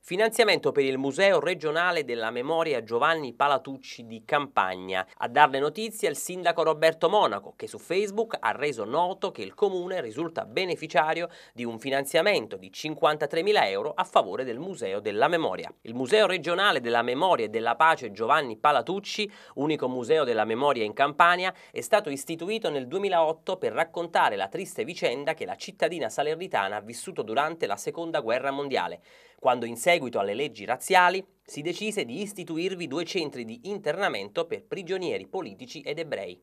Finanziamento per il Museo regionale della memoria Giovanni Palatucci di Campagna. A darne notizia il sindaco Roberto Monaco, che su Facebook ha reso noto che il comune risulta beneficiario di un finanziamento di 53.000 euro a favore del Museo della Memoria. Il Museo regionale della memoria e della pace Giovanni Palatucci, unico museo della memoria in Campania, è stato istituito nel 2008 per raccontare la triste vicenda che la cittadina salernitana ha vissuto durante la Seconda Guerra Mondiale quando in seguito alle leggi razziali si decise di istituirvi due centri di internamento per prigionieri politici ed ebrei.